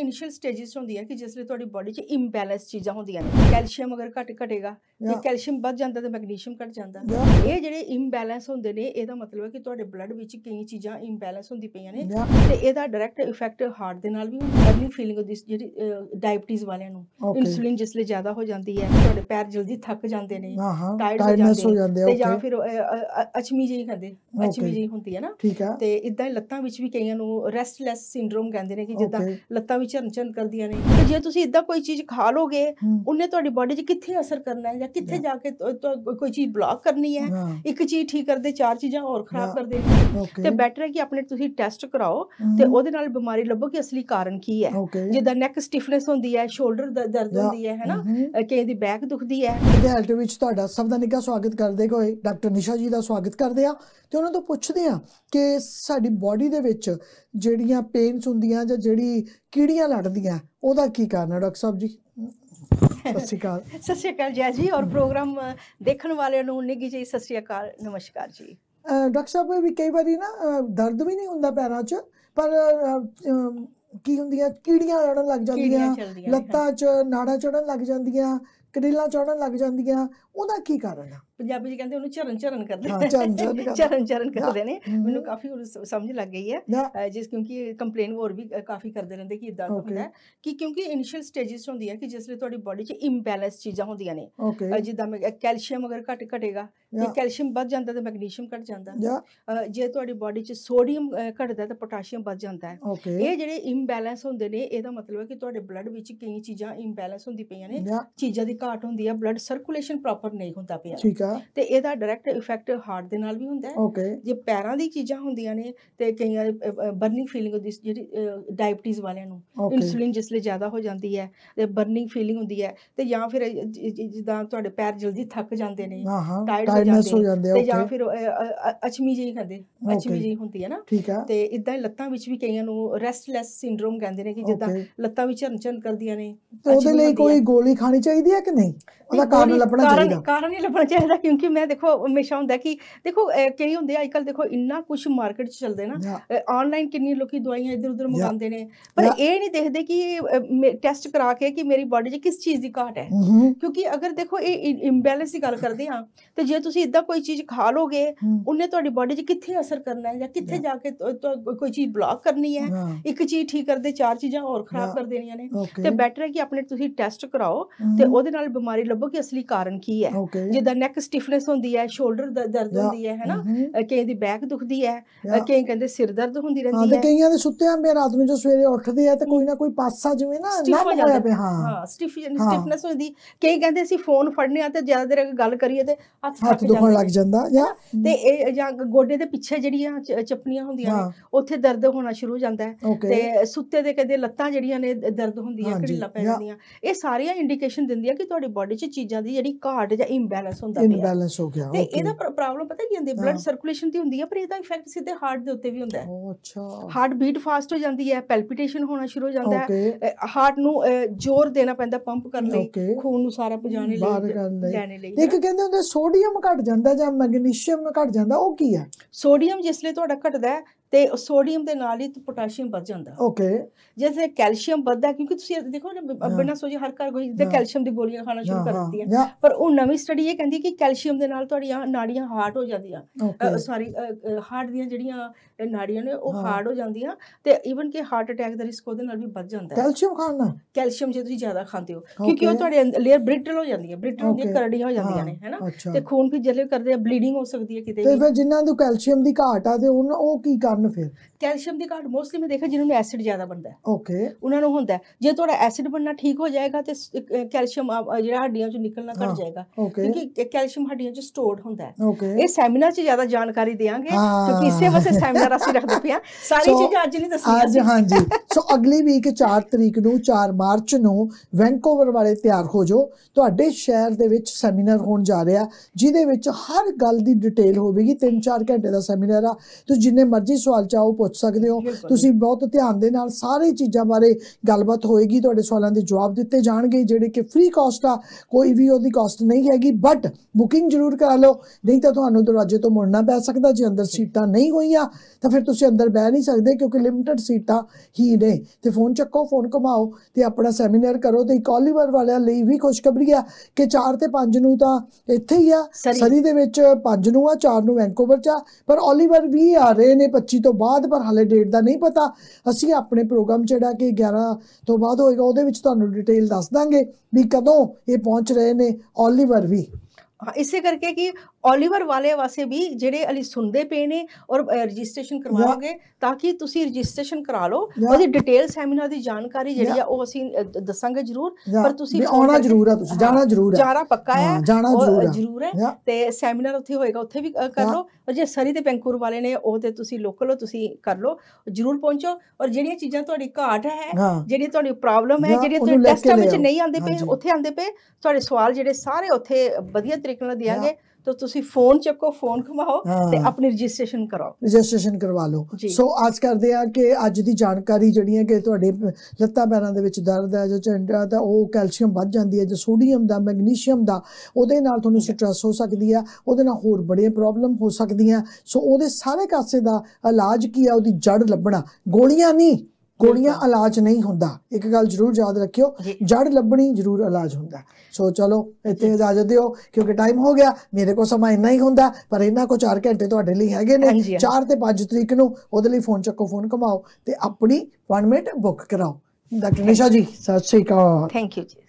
initial stages ਹੁੰਦੀ ਹੈ ਕਿ ਜਿਸ ਲਈ ਤੁਹਾਡੀ ਬਾਡੀ 'ਚ ਇੰਬੈਲੈਂਸ ਚੀਜ਼ਾਂ ਹੁੰਦੀਆਂ ਨੇ ਕੈਲਸ਼ੀਅਮ ਅਗਰ ਘਟ ਘਟੇਗਾ ਜੇ ਕੈਲਸ਼ੀਅਮ ਵੱਧ ਜਾਂਦਾ ਤਾਂ ਮੈਗਨੀਸ਼ੀਅਮ ਘਟ ਜਾਂਦਾ ਇਹ ਜਿਹੜੇ ਇੰਬੈਲੈਂਸ ਹੁੰਦੇ ਨੇ ਇਹਦਾ ਮਤਲਬ ਹੈ ਕਿ ਤੁਹਾਡੇ ਬਲੱਡ ਵਿੱਚ ਕਈ ਚੀਜ਼ਾਂ ਇੰਬੈਲੈਂਸ ਹੁੰਦੀ ਪਈਆਂ ਨੇ ਤੇ ਇਹਦਾ ਡਾਇਰੈਕਟ ਇਫੈਕਟ ਹਾਰਟ ਦੇ ਨਾਲ ਵੀ ਹੁੰਦਾ ਹੈ ਫੀਲਿੰਗ ਦਿਸ ਜਿਹੜੀ ਡਾਇਬੀਟੀਜ਼ ਵਾਲਿਆਂ ਨੂੰ ਇਨਸੂਲਿਨ ਜਿਸ ਲਈ ਜ਼ਿਆਦਾ ਹੋ ਜਾਂਦੀ ਹੈ ਤੁਹਾਡੇ ਪੈਰ ਜਲਦੀ ਥੱਕ ਜਾਂਦੇ ਨੇ ਟਾਇਰਡਨੈਸ ਹੋ ਜਾਂਦੇ ਤੇ ਜਾਂ ਫਿਰ ਅਚਮੀ ਜਿਹੀ ਕਰਦੇ ਅਚਮੀ ਜਿਹੀ ਹੁੰਦੀ ਹੈ ਨਾ ਤੇ ਇਦਾਂ ਲੱਤਾਂ ਵਿੱਚ ਵੀ ਕਈਆਂ ਨੂੰ ਰੈਸਟਲੈਸ ਸਿੰਡਰੋਮ ਕਹਿੰਦੇ ਨੇ ਕਿ ਜਿੱਦਾਂ ਲੱਤਾਂ ਚੰਚਨ ਕਰਦੀਆਂ ਨੇ ਤੇ ਜੇ ਤੁਸੀਂ ਇਦਾਂ ਕੋਈ ਚੀਜ਼ ਖਾ ਲੋਗੇ ਉਹਨੇ ਤੁਹਾਡੀ ਬਾਡੀ 'ਚ ਕਿੱਥੇ ਅਸਰ ਕਰਨਾ ਹੈ ਜਾਂ ਕਿੱਥੇ ਜਾ ਕੇ ਕੋਈ ਚੀਜ਼ ਬਲੌਕ ਕਰਨੀ ਹੈ ਇੱਕ ਚੀਜ਼ ਠੀਕ ਕਰਦੇ ਚਾਰ ਚੀਜ਼ਾਂ ਹੋਰ ਖਰਾਬ ਕਰ ਤੇ ਬੈਟਰ ਹੈ ਕਿ ਆਪਣੇ ਤੁਸੀਂ ਟੈਸਟ ਕਰਾਓ ਤੇ ਉਹਦੇ ਨਾਲ ਬਿਮਾਰੀ ਲੱਭੋ ਕਿ ਅਸਲੀ ਕਾਰਨ ਕੀ ਹੈ ਜਿੱਦਾਂ ਨੈਕ ਸਟਿਫਨੈਸ ਹੁੰਦੀ ਹੈ ਸ਼ੋਲਡਰ ਦਰਦ ਹੁੰਦੀ ਹੈ ਹੈਨਾ ਕਿ ਇਹਦੀ ਬੈਕ ਦੁਖਦੀ ਹੈ ਇਹਦੇ ਹਲਟ ਵਿੱਚ ਤੁਹਾਡਾ ਸਭ ਦਾ ਨਿੱਘਾ ਸਵਾਗਤ ਕਰਦੇ ਕੋਈ ਡਾਕਟਰ ਨਿਸ਼ਾ ਜੀ ਦਾ ਸਵਾਗਤ ਕਰਦੇ ਆ ਤੇ ਉਹਨਾਂ ਤੋਂ ਪੁੱਛਦੇ ਆ ਕਿ ਸਾਡੀ ਬਾਡੀ ਦੇ ਵਿੱਚ ਜਿਹੜੀਆਂ ਪੇਨਸ ਹੁੰਦੀਆਂ ਜਾਂ ਜਿਹੜੀ ਕਿਹੜੀ ਲੜਦੀਆਂ ਲੜਦੀਆਂ ਉਹਦਾ ਕੀ ਕਾਰਨ ਹੈ ਡਾਕਟਰ ਸਾਹਿਬ ਜੀ ਸਤਿ ਸ਼੍ਰੀ ਅਕਾਲ ਸਤਿ ਸ਼੍ਰੀ ਅਕਾਲ ਜੀ ਜੀ ਔਰ ਪ੍ਰੋਗਰਾਮ ਦੇਖਣ ਵਾਲਿਆਂ ਨੂੰ ਨਿੱਗੀ ਜੀ ਸਤਿ ਸ਼੍ਰੀ ਅਕਾਲ ਨਮਸਕਾਰ ਜੀ ਡਾਕਟਰ ਸਾਹਿਬ ਵੀ ਕਈ ਵਾਰੀ ਨਾ ਦਰਦ ਵੀ ਨਹੀਂ ਹੁੰਦਾ ਪੈਰਾਂ 'ਚ ਪਰ ਕੀ ਹੁੰਦੀਆਂ ਕੀੜੀਆਂ ਲੜਨ ਲੱਗ ਜਾਂਦੀਆਂ ਲੱਤਾਂ 'ਚ ਨਾੜਾਂ ਚੜਨ ਲੱਗ ਜਾਂਦੀਆਂ ਕਰੀਲਾ ਚੜਨ ਲੱਗ ਜਾਂਦੀਆਂ ਉਹਦਾ ਕੀ ਕਾਰਨ ਆ ਪੰਜਾਬੀ ਜੀ ਕਹਿੰਦੇ ਉਹਨੂੰ ਚਰਨ ਚਰਨ ਕਰਦੇ ਹਾਂ ਚਰਨ ਚਰਨ ਕਰਦੇ ਨੇ ਮੈਨੂੰ ਕਾਫੀ ਸਮਝ ਲੱਗ ਗਈ ਹੈ ਜਿਸ ਕਿਉਂਕਿ ਕੰਪਲੇਨ ਹੋਰ ਵੀ ਕਾਫੀ ਕਰਦੇ ਰਹਿੰਦੇ ਕਿ ਇਦਾਂ ਹੁੰਦਾ ਹੈ ਕਿ ਕਿਉਂਕਿ ਇਨੀਸ਼ੀਅਲ ਸਟੇजेस ਹੁੰਦੀ ਹੈ ਕਿ ਜਿਸ ਲਈ ਤੁਹਾਡੀ ਬਾਡੀ 'ਚ ਇੰਬੈਲੈਂਸ ਚੀਜ਼ਾਂ ਹੁੰਦੀਆਂ ਨੇ ਜਿੱਦਾਂ ਕੈਲਸ਼ੀਅਮ ਅਗਰ ਘਟ ਘਟੇਗਾ ਜੇ ਕੈਲਸ਼ੀਅਮ ਵੱਧ ਜਾਂਦਾ ਤਾਂ ਮੈਗਨੀਸ਼ੀਅਮ ਘਟ ਜਾਂਦਾ ਜੇ ਤੁਹਾਡੀ ਬਾਡੀ 'ਚ ਸੋਡੀਅਮ ਘਟਦਾ ਤਾਂ ਪੋਟਾਸ਼ੀਅਮ ਵੱਧ ਜਾਂਦਾ ਹੈ ਇਹ ਜਿਹੜੇ ਇੰਬੈਲੈਂਸ ਹੁੰਦੇ ਨੇ ਇਹਦਾ ਮਤਲਬ ਹੈ ਕਿ ਤੁਹਾਡੇ ਬਲੱਡ ਵਿੱਚ ਕਈ ਚੀਜ਼ਾਂ ਇੰਬੈਲੈਂਸ ਹੁੰਦੀ ਪਈਆਂ ਨੇ ਚੀਜ਼ਾਂ ਦੀ ਘਾਟ ਹੁੰਦੀ ਹੈ ਬਲੱਡ ਸਰਕੂਲੇਸ਼ਨ ਪ੍ਰੋਪਰ ਨਹੀਂ ਹੁੰਦਾ ਪਿਆ ਠੀਕ ਆ ਤੇ ਇਹਦਾ ਡਾਇਰੈਕਟ ਇਫੈਕਟ ਹਾਰਟ ਦੇ ਨਾਲ ਵੀ ਹੁੰਦਾ ਹੈ ਜੇ ਪੈਰਾਂ ਦੀ ਚੀਜ਼ਾਂ ਹੁੰਦੀਆਂ ਨੇ ਤੇ ਕਈਆਂ ਦੇ ਬਰਨਿੰਗ ਫੀਲਿੰਗ ਹੁੰਦੀ ਜਿਹੜੀ ਡਾਇਬਟੀਜ਼ ਵਾਲਿਆਂ ਨੂੰ ਇਨਸੂਲਿਨ ਜਿਸ ਲਈ ਜ਼ਿਆਦਾ ਹੋ ਜਾਂਦੀ ਹੈ ਤੇ ਬਰਨਿੰਗ ਫੀਲਿੰਗ ਹੁੰਦੀ ਹੈ ਤੇ ਜਾਂ ਫਿਰ ਜਿੱਦਾਂ ਤੁਹਾਡੇ ਪੈਰ ਜਲਦੀ ਥੱਕ ਜਾਂਦੇ ਨੇ ਟਾਇਰਡ ਹੋ ਜਾਂਦੇ ਨੇ ਤੇ ਜਾਂ ਫਿਰ ਅਚਮੀ ਜਿਹੀ ਕਰਦੇ ਅਚਮੀ ਜਿਹੀ ਹੁੰਦੀ ਹੈ ਨਾ ਤੇ ਇਦਾਂ ਲੱਤਾਂ ਵਿੱਚ ਵੀ ਕਈਆਂ ਨੂੰ ਰੈਸਟਲੈਸ ਸਿੰਡਰੋਮ ਕਹਿੰਦੇ ਨੇ ਕਿ ਜਿੱਦਾਂ ਲੱਤਾਂ ਵੀ ਝਰਨਝਰਨ ਕਰਦੀਆਂ ਨੇ ਉਹਦੇ ਲਈ ਕੋਈ ਗੋਲੀ ਖਾਣੀ ਚਾਹੀਦੀ ਹੈ ਕਿ ਨਹੀਂ ਉਹਦਾ ਕਾਰਨ ਲੱਭਣਾ ਚਾਹੀਦਾ ਕਾਰਨ ਹੀ ਲੱਭਣਾ ਚਾਹੀਦਾ ਕਿਉਂਕਿ ਮੈਂ ਦੇਖੋ ਹਮੇਸ਼ਾ ਹੁੰਦਾ ਕਿ ਦੇਖੋ ਕਈ ਹੁੰਦੇ ਆ ਅੱਜਕੱਲ ਦੇਖੋ ਇੰਨਾ ਕੁਝ ਮਾਰਕੀਟ 'ਚ ਚੱਲਦੇ ਨਾ ਆਨਲਾਈਨ ਕਿੰਨੀ ਲੋਕੀ ਦਵਾਈਆਂ ਇੱਧਰ ਉੱਧਰ ਮੰਗਾਉਂਦੇ ਨੇ ਪਰ ਇਹ ਨਹੀਂ ਦੇਖਦੇ ਕਿ ਟੈਸਟ ਕਰਾ ਕੇ ਕਿ ਮੇਰੀ ਬਾਡੀ 'ਚ ਕਿਸ ਚੀਜ਼ ਦੀ ਘਾਟ ਹੈ ਕਿਉਂਕਿ ਅਗਰ ਦੇਖੋ ਇਹ ਇੰਬੈਲੈਂਸ ਦੀ ਗੱਲ ਕਰਦੇ ਆ ਤੇ ਜੇ ਤੁਸੀਂ ਇਦਾਂ ਕੋਈ ਚੀਜ਼ ਖਾ ਲੋਗੇ ਉਹਨੇ ਤੁਹਾਡੀ ਬਾਡੀ 'ਚ ਕਿੱਥੇ ਅਸਰ ਕਰਨਾ ਹੈ ਜਾਂ ਕਿੱਥੇ ਜਾ ਕੇ ਕੋਈ ਚੀਜ਼ ਬਲੌਕ ਕਰਨੀ ਹੈ ਇੱਕ ਚੀਜ਼ ਠੀਕ ਕਰਦੇ ਚਾਰ ਚੀਜ਼ਾਂ ਹੋਰ ਖਰਾਬ ਕਰ ਦੇਣੀਆਂ ਨੇ ਤੇ ਬੈਟਰ ਹੈ ਕਿ ਆਪਣੇ ਤੁਸੀਂ ਟੈਸਟ ਕਰਾਓ ਤੇ ਉਹਦੇ ਨਾਲ ਬਿਮਾਰੀ ਲੱਭੋ ਕਿ ਅਸਲੀ ਕਾਰਨ ਕੀ ਹੈ ਜਿੱਦਾਂ ਨੈਕ ਸਟਿਫਨੈਸ ਹੁੰਦੀ ਹੈ ਸ਼ੋਲਡਰ ਦਰਦ ਹੁੰਦੀ ਹੈ ਹੈਨਾ ਕਈ ਦੀ ਬੈਕ ਦੁਖਦੀ ਹੈ ਕਈ ਕਹਿੰਦੇ ਸਿਰ ਦਰਦ ਹੁੰਦੀ ਰਹਿੰਦੀ ਹੈ ਹਾਂ ਤੇ ਕਈਆਂ ਦੇ ਸੁੱਤਿਆਂ ਪਿਆ ਰਾਤ ਨੂੰ ਜੋ ਸਵੇਰੇ ਉੱਠਦੇ ਆ ਤੇ ਕੋਈ ਨਾ ਕੋਈ ਪਾਸਾ ਜਿਵੇਂ ਨਾ ਨਾ ਹੋ ਪਿਆ ਹਾਂ ਹਾਂ ਸਟਿਫਨੈਸ ਹੁੰਦੀ ਕਈ ਕਹਿੰਦੇ ਅਸੀਂ ਫੋਨ ਫੜਨੇ ਆ ਤੇ ਜ਼ਿਆਦਾ ਦੇਰ ਗੱਲ ਕਰੀਏ ਤੇ ਹੱਥ ਦੁਖਣ ਲੱਗ ਜਾਂਦਾ ਜਾਂ ਤੇ ਇਹ ਜਾਂ ਗੋਡੇ ਦੇ ਪਿੱਛੇ ਜਿਹੜੀਆਂ ਚਪਨੀਆਂ ਹੁੰਦੀਆਂ ਨੇ ਉੱਥੇ ਦਰਦ ਹੋਣਾ ਸ਼ੁਰੂ ਹੋ ਜਾਂਦਾ ਹੈ ਤੇ ਸੁੱਤੇ ਦੇ ਕਦੇ ਲੱਤਾਂ ਜਿਹੜੀਆਂ ਨੇ ਦਰਦ ਹੁੰਦੀਆਂ ਢਿੱਲਾ ਪੈ ਜਾਂਦੀਆਂ ਇਹ ਸਾਰੀਆਂ ਇੰਡੀਕੇਸ਼ਨ ਦਿੰਦੀਆਂ ਕਿ ਤੁਹਾਡੀ ਬਾਡੀ 'ਚ ਚੀਜ਼ਾਂ ਦੀ ਜਿਹੜੀ ਘਾਟ ਜਾਂ ਇੰਬੈਲੈਂਸ ਹੁੰਦਾ ਪਿਆ ਇੰਬੈਲੈਂਸ ਹੋ ਗਿਆ ਤੇ ਇਹਦਾ ਪ੍ਰੋਬਲਮ ਪਤਾ ਕੀ ਹੁੰਦੀ ਹੈ ਬਲੱਡ ਸਰਕੂਲੇਸ਼ਨ ਦੀ ਹੁੰਦੀ ਹੈ ਪਰ ਇਹਦਾ ਇਫੈਕਟ ਸਿੱਧੇ ਹਾਰਟ ਦੇ ਉੱਤੇ ਵੀ ਹੁੰਦਾ ਹੈ ਉਹ ਅੱਛਾ ਹਾਰਟ ਬੀਟ ਫਾਸਟ ਹੋ ਜਾਂਦੀ ਹੈ ਪੈਲਪੀਟੇਸ਼ਨ ਹੋਣਾ ਸ਼ੁਰੂ ਹੋ ਜਾਂਦਾ ਹੈ ਹਾਰਟ ਨੂੰ ਜ਼ੋਰ ਦੇਣਾ ਪੈਂਦਾ ਪੰਪ ਕਰਨ ਲਈ ਖੂਨ ਨੂੰ ਸਾਰਾ ਪਹੁੰਚਾਉਣ ਲਈ ਕਰਨ ਲਈ ਇੱਕ ਕਹਿੰਦੇ ਹੁੰਦੇ ਸੋਡੀਅਮ ਘਟ ਜਾਂਦਾ ਜਾਂ ਮੈਗਨੀਸ਼ੀਅਮ ਘਟ ਜਾਂਦਾ ਉਹ ਕੀ ਹੈ ਸੋਡੀਅਮ ਜਿਸ ਲਈ ਤੁਹਾਡਾ ਘਟਦਾ ਹੈ ਤੇ ਸੋਡੀਅਮ ਦੇ ਨਾਲ ਹੀ ਪੋਟਾਸ਼ੀਅਮ ਵੱਧ ਜਾਂਦਾ ਓਕੇ ਜਿਵੇਂ ਕੈਲਸ਼ੀਅਮ ਵੱਧਦਾ ਕਿਉਂਕਿ ਤੁਸੀਂ ਦੇਖੋ ਨਾ ਬਿਨਾਂ ਸੋਚੇ ਹਰ ਘਰ ਕੋਈ ਤੇ ਕੈਲਸ਼ੀਅਮ ਦੀ ਗੋਲੀਆਂ ਖਾਣਾ ਸ਼ੁਰੂ ਕਰ ਦਿੱਤੀ ਹੈ ਪਰ ਉਹ ਨਵੀਂ ਸਟੱਡੀ ਇਹ ਕਹਿੰਦੀ ਕਿ ਕੈਲਸ਼ੀਅਮ ਦੇ ਨਾਲ ਤੁਹਾਡੀਆਂ ਨਾੜੀਆਂ ਹਾਰਡ ਹੋ ਜਾਂਦੀਆਂ ਸੌਰੀ ਹਾਰਟ ਦੀਆਂ ਜਿਹੜੀਆਂ ਨਾੜੀਆਂ ਨੇ ਉਹ ਹਾਰਡ ਹੋ ਜਾਂਦੀਆਂ ਤੇ ਇਵਨ ਕਿ ਹਾਰਟ ਅਟੈਕ ਦਾ ਰਿਸਕ ਉਹਦੇ ਨਾਲ ਵੀ ਵੱਧ ਜਾਂਦਾ ਹੈ ਕੈਲਸ਼ੀਅਮ ਖਾਣਾ ਕੈਲਸ਼ੀਅਮ ਜੇ ਤੁਸੀਂ ਜ਼ਿਆਦਾ ਖਾਂਦੇ ਹੋ ਕਿਉਂਕਿ ਉਹ ਤੁਹਾਡੇ ਲੇਅਰ ਬ੍ਰਿਟਲ ਹੋ ਜਾਂਦੀ ਹੈ ਬ੍ਰਿਟਲ ਦੀਆਂ ਕਰੜੀਆਂ ਹੋ ਜਾਂਦੀਆਂ ਨੇ ਹੈਨਾ ਤੇ ਖੂਨ ਵੀ ਜਲੇ ਕਰਦੇ ਆ ਬਲੀਡਿੰਗ ਹੋ ਸਕਦੀ ਹੈ ਕਿਤੇ ਵੀ ਤੇ ਫਿਰ ਜਿਨ੍ਹਾਂ ਨੂੰ ਕੈਲਸ਼ੀਅਮ ਦੀ ਘਾਟ ਆ ਤੇ ਉਹ ਕੀ ਕਰਨ ਫਿਰ ਕੈਲਸ਼ੀਅਮ ਦੀ ਘਾਟ ਮੋਸਟਲੀ ਮੈਂ ਦੇਖਿਆ ਜਿਨ੍ਹਾਂ ਨੂੰ ਐਸਿਡ ਜ਼ਿਆਦਾ ਬਣਦਾ ਹੈ ਓਕੇ ਉਹਨਾਂ ਨੂੰ ਹੁੰਦਾ ਜੇ ਤੁਹਾਡਾ ਐਸਿਡ ਬਣਨਾ ਠੀਕ ਹੋ ਜਾਏਗਾ ਤੇ ਕੈਲਸ਼ੀਅਮ ਜਿਹੜਾ ਹੱਡੀਆਂ ਚੋਂ ਨਿਕਲਣਾ ਘਟ ਜਾਏਗਾ ਕਿਉਂਕਿ ਕੈਲਸ਼ੀਅਮ ਹੱਡੀਆਂ 'ਚ ਸਟੋਰਡ ਹੁੰਦਾ ਹੈ ਇਹ ਸੈਮੀਨਾਰ 'ਚ ਜ਼ਿਆਦਾ ਜਾਣਕਾਰੀ ਦੇਵਾਂਗੇ ਕਿਉਂਕਿ ਇਸੇ ਵਾਸਤੇ ਸੈਮੀਨਾਰ ਅਸੀਂ ਰੱਖਦੇ ਪਿਆ ਸਾਰੀ ਚੀਜ਼ ਅੱਜ ਨਹੀਂ ਦੱਸੀ ਅੱਜ ਹਾਂਜੀ ਸੋ ਅਗਲੀ ਵੀਕ 4 ਤਰੀਕ ਨੂੰ 4 ਮਾਰਚ ਨੂੰ ਵੈਂਕੂਵਰ ਵਾਲੇ ਤਿਆਰ ਹੋ ਜਾਓ ਤੁਹਾਡੇ ਸ਼ਹਿਰ ਦੇ ਵਿੱਚ ਸੈਮੀਨਾਰ ਹੋਣ ਜਾ ਰਿਹਾ ਜਿਹਦੇ ਵਿੱਚ ਹਰ ਗੱਲ ਦੀ ਡਿਟੇਲ ਹੋਵੇਗੀ 3-4 ਘੰਟੇ ਦਾ ਸੈਮੀਨਾਰ ਆ ਤੁਸੀਂ ਜਿੰਨੇ ਮਰਜ਼ੀ ਸਵਾਲ ਚਾਹੋ ਪੁੱਛ ਸਕਦੇ ਹੋ ਤੁਸੀਂ ਬਹੁਤ ਧਿਆਨ ਦੇ ਨਾਲ ਸਾਰੇ ਚੀਜ਼ਾਂ ਬਾਰੇ ਗੱਲਬਾਤ ਹੋਏਗੀ ਤੁਹਾਡੇ ਸਵਾਲਾਂ ਦੇ ਜਵਾਬ ਦਿੱਤੇ ਜਾਣਗੇ ਜਿਹੜੇ ਕਿ ਫ੍ਰੀ ਕਾਸਟ ਆ ਕੋਈ ਵੀ ਉਹਦੀ ਕਾਸਟ ਨਹੀਂ ਹੈਗੀ ਬਟ ਬੁਕਿੰਗ ਜ਼ਰੂਰ ਕਰਾ ਲਓ ਨਹੀਂ ਤਾਂ ਤੁਹਾਨੂੰ ਦਰਵਾਜ਼ੇ ਤੋਂ ਮੁੜਨਾ ਪੈ ਸਕਦਾ ਜੇ ਅੰਦਰ ਸੀਟਾਂ ਨਹੀਂ ਹੋਈਆਂ ਤਾਂ ਫਿਰ ਤੁਸੀਂ ਅੰਦਰ ਬਹਿ ਨਹੀਂ ਸਕਦੇ ਕਿਉਂਕਿ ਲਿਮਟਿਡ ਸੀਟਾਂ ਹੀ ਨੇ ਤੇ ਫੋਨ ਚੱਕੋ ਫੋਨ ਘਮਾਓ ਤੇ ਆਪਣਾ ਸੈਮੀਨਾਰ ਕਰੋ ਤੇ ਕਾਲੀਵਰ ਵਾਲਿਆਂ ਲਈ ਵੀ ਖੁਸ਼ਖਬਰੀ ਆ ਕਿ 4 ਤੇ 5 ਨੂੰ ਤਾਂ ਇੱਥੇ ਹੀ ਆ ਸਰੀ ਦੇ ਵਿੱਚ 5 ਨੂੰ ਆ 4 ਨੂੰ ਵੈਂਕੂਵਰ ਚ ਪਰ ਓਲੀਵਰ ਵੀ ਆ ਰਹੇ ਨੇ 25 ਤੋਂ ਬਾਅਦ ਪਰ ਹਾਲੇ ਡੇਟ ਦਾ ਨਹੀਂ ਪਤਾ ਅਸੀਂ ਆਪਣੇ ਪ੍ਰੋਗਰਾਮ ਜਿਹੜਾ ਕਿ 11 ਤੋਂ ਬਾਅਦ ਹੋਏਗਾ ਉਹਦੇ ਵਿੱਚ ਤੁਹਾਨੂੰ ਡਿਟੇਲ ਦੱਸ ਦਾਂਗੇ ਵੀ ਕਦੋਂ ਇਹ ਪਹੁੰਚ ਰਹੇ ਨੇ ਓਲੀਵਰ ਵੀ ਇਸੇ ਕਰਕੇ ਕਿ ਓਲੀਵਰ ਵਾਲੇ ਵਾਸਤੇ ਵੀ ਜਿਹੜੇ ਅਲੀ ਸੁਣਦੇ ਪਏ ਨੇ ਔਰ ਰਜਿਸਟ੍ਰੇਸ਼ਨ ਕਰਵਾਓਗੇ ਤਾਂ ਕਿ ਤੁਸੀਂ ਰਜਿਸਟ੍ਰੇਸ਼ਨ ਕਰਾ ਲਓ ਉਹਦੀ ਡਿਟੇਲ ਸੈਮੀਨਾਰ ਦੀ ਜਾਣਕਾਰੀ ਜਿਹੜੀ ਆ ਉਹ ਅਸੀਂ ਦੱਸਾਂਗੇ ਜ਼ਰੂਰ ਪਰ ਤੁਸੀਂ ਆਉਣਾ ਜ਼ਰੂਰ ਆ ਤੁਸੀਂ ਜਾਣਾ ਜ਼ਰੂਰ ਆ ਜਾਣਾ ਪੱਕਾ ਹੈ ਜਾਣਾ ਜ਼ਰੂਰ ਹੈ ਤੇ ਸੈਮੀਨਾਰ ਉੱਥੇ ਹੋਏਗਾ ਉੱਥੇ ਵੀ ਕਰ ਲਓ ਔਰ ਜੇ ਸਰੀ ਤੇ ਬੈਂਕੂਰ ਵਾਲੇ ਨੇ ਉਹ ਤੇ ਤੁਸੀਂ ਲੋਕਲ ਹੋ ਤੁਸੀਂ ਕਰ ਲਓ ਜ਼ਰੂਰ ਪਹੁੰਚੋ ਔਰ ਜਿਹੜੀਆਂ ਚੀਜ਼ਾਂ ਤੁਹਾਡੀ ਘਾਟ ਹੈ ਜਿਹੜੀ ਤੁਹਾਡੀ ਪ੍ਰੋਬਲਮ ਹੈ ਜਿਹੜੀ ਤੁਹਾਡੇ ਟੈਸਟਾਂ ਵਿੱਚ ਨਹੀਂ ਆਉਂਦੇ ਪਏ ਉੱਥੇ ਆਉਂਦੇ ਪਏ ਤੁਹਾਡੇ ਸਵਾਲ ਜਿਹੜੇ ਸਾਰੇ ਉੱਥੇ ਵਧੀਆ ਤਰੀਕੇ ਨਾਲ ਦਿਆਂਗੇ तो ਤੁਸੀਂ ਫੋਨ ਚੱਕੋ ਫੋਨ ਘਮਾਓ ਤੇ ਆਪਣੀ ਰਜਿਸਟ੍ਰੇਸ਼ਨ ਕਰਾਓ ਰਜਿਸਟ੍ਰੇਸ਼ਨ ਕਰਵਾ ਲਓ ਸੋ ਅੱਜ ਕਰਦੇ ਆ ਕਿ ਅੱਜ ਦੀ ਜਾਣਕਾਰੀ ਜਿਹੜੀ ਹੈ ਕਿ ਤੁਹਾਡੇ ਲੱਤਾਂ ਪੈਰਾਂ ਦੇ ਵਿੱਚ ਦਰਦ ਹੈ ਜਾਂ ਚੰਡਾ ਦਾ ਉਹ ਕੈਲਸ਼ੀਅਮ ਵੱਧ ਜਾਂਦੀ ਹੈ ਜਾਂ ਸੋਡੀਅਮ ਦਾ ਮੈਗਨੀਸ਼ੀਅਮ ਦਾ ਉਹਦੇ ਨਾਲ ਤੁਹਾਨੂੰ ਸਟ੍ਰੈਸ ਹੋ ਸਕਦੀ ਆ ਉਹਦੇ ਨਾਲ ਹੋਰ ਬੜੀਆਂ ਪ੍ਰੋਬਲਮ ਹੋ ਸਕਦੀਆਂ ਸੋ ਉਹਦੇ ਸਾਰੇ ਕਾਸੇ ਦਾ ਇਲਾਜ ਕੀ ਆ ਉਹਦੀ ਜੜ ਲੱਭਣਾ ਗੋਲੀਆਂ ਨਹੀਂ ਗੋਲੀਆਂ ਇਲਾਜ ਨਹੀਂ ਹੁੰਦਾ ਇੱਕ ਗੱਲ ਜ਼ਰੂਰ ਯਾਦ ਰੱਖਿਓ ਜੜ ਲੱਭਣੀ ਜ਼ਰੂਰ ਇਲਾਜ ਹੁੰਦਾ ਸੋ ਚਲੋ ਇੱਥੇ ਇਜਾਜ਼ਤ ਦਿਓ ਕਿਉਂਕਿ ਟਾਈਮ ਹੋ ਗਿਆ ਮੇਰੇ ਕੋਲ ਸਮਾਂ ਇੰਨਾ ਹੀ ਹੁੰਦਾ ਪਰ ਇੰਨਾ ਕੋ 4 ਘੰਟੇ ਤੁਹਾਡੇ ਲਈ ਹੈਗੇ ਨੇ 4 ਤੇ 5 ਤਰੀਕ ਨੂੰ ਉਹਦੇ ਲਈ ਫੋਨ ਚੱਕੋ ਫੋਨ ਕਮਾਓ ਤੇ ਆਪਣੀ ਅਪਾਇੰਟਮੈਂਟ ਬੁੱਕ ਕਰਾਓ ਡਾਕਟਰ ਨਿਸ਼ਾ ਜੀ ਸਤਿ ਸ਼੍ਰੀ ਅਕਾਲ ਥੈਂਕ ਯੂ ਜੀ